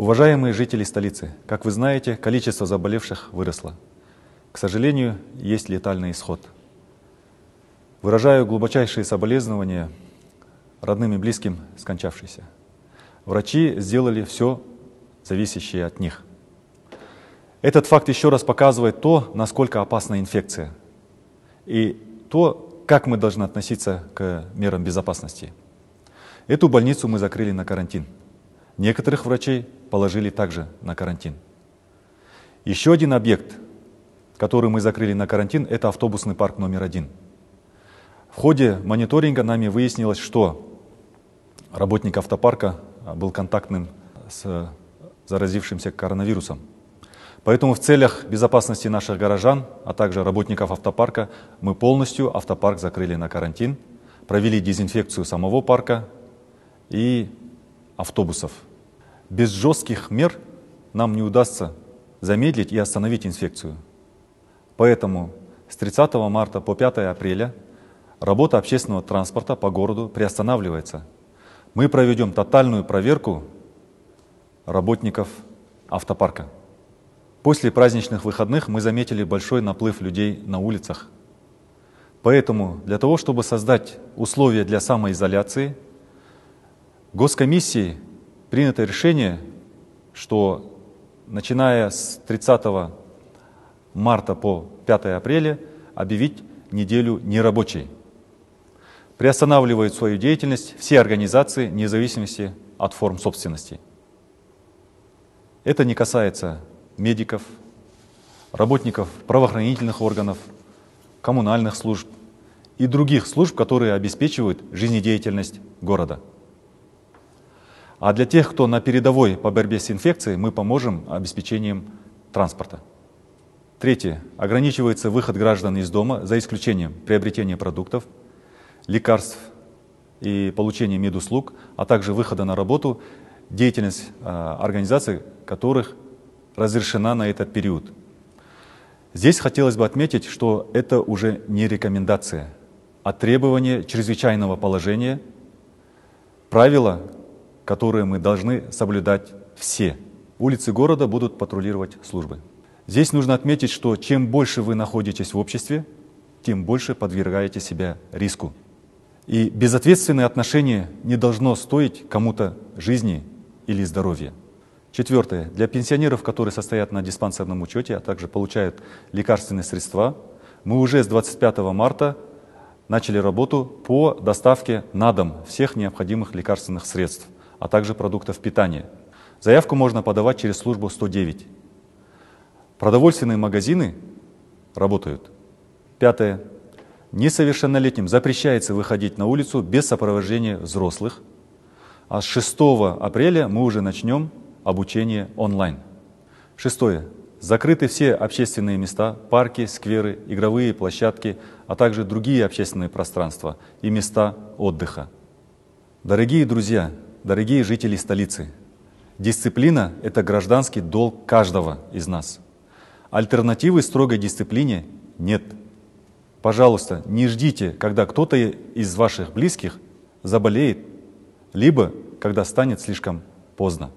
Уважаемые жители столицы, как вы знаете, количество заболевших выросло. К сожалению, есть летальный исход. Выражаю глубочайшие соболезнования родным и близким скончавшейся. Врачи сделали все, зависящее от них. Этот факт еще раз показывает то, насколько опасна инфекция, и то, как мы должны относиться к мерам безопасности. Эту больницу мы закрыли на карантин – Некоторых врачей положили также на карантин. Еще один объект, который мы закрыли на карантин, это автобусный парк номер один. В ходе мониторинга нами выяснилось, что работник автопарка был контактным с заразившимся коронавирусом. Поэтому в целях безопасности наших горожан, а также работников автопарка, мы полностью автопарк закрыли на карантин, провели дезинфекцию самого парка и автобусов – без жестких мер нам не удастся замедлить и остановить инфекцию. Поэтому с 30 марта по 5 апреля работа общественного транспорта по городу приостанавливается. Мы проведем тотальную проверку работников автопарка. После праздничных выходных мы заметили большой наплыв людей на улицах. Поэтому для того, чтобы создать условия для самоизоляции, госкомиссии – принято решение, что начиная с 30 марта по 5 апреля объявить неделю нерабочей. Приостанавливают свою деятельность все организации, вне зависимости от форм собственности. Это не касается медиков, работников правоохранительных органов, коммунальных служб и других служб, которые обеспечивают жизнедеятельность города. А для тех, кто на передовой по борьбе с инфекцией, мы поможем обеспечением транспорта. Третье. Ограничивается выход граждан из дома за исключением приобретения продуктов, лекарств и получения медуслуг, а также выхода на работу, деятельность а, организаций, которых разрешена на этот период. Здесь хотелось бы отметить, что это уже не рекомендация, а требование чрезвычайного положения, правила, которые мы должны соблюдать все. Улицы города будут патрулировать службы. Здесь нужно отметить, что чем больше вы находитесь в обществе, тем больше подвергаете себя риску. И безответственное отношение не должно стоить кому-то жизни или здоровья. Четвертое. Для пенсионеров, которые состоят на диспансерном учете, а также получают лекарственные средства, мы уже с 25 марта начали работу по доставке на дом всех необходимых лекарственных средств – а также продуктов питания. Заявку можно подавать через службу 109. Продовольственные магазины работают. Пятое. Несовершеннолетним запрещается выходить на улицу без сопровождения взрослых. А с 6 апреля мы уже начнем обучение онлайн. Шестое. Закрыты все общественные места, парки, скверы, игровые площадки, а также другие общественные пространства и места отдыха. Дорогие друзья, Дорогие жители столицы, дисциплина – это гражданский долг каждого из нас. Альтернативы строгой дисциплине нет. Пожалуйста, не ждите, когда кто-то из ваших близких заболеет, либо когда станет слишком поздно.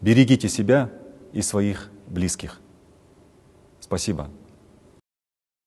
Берегите себя и своих близких. Спасибо.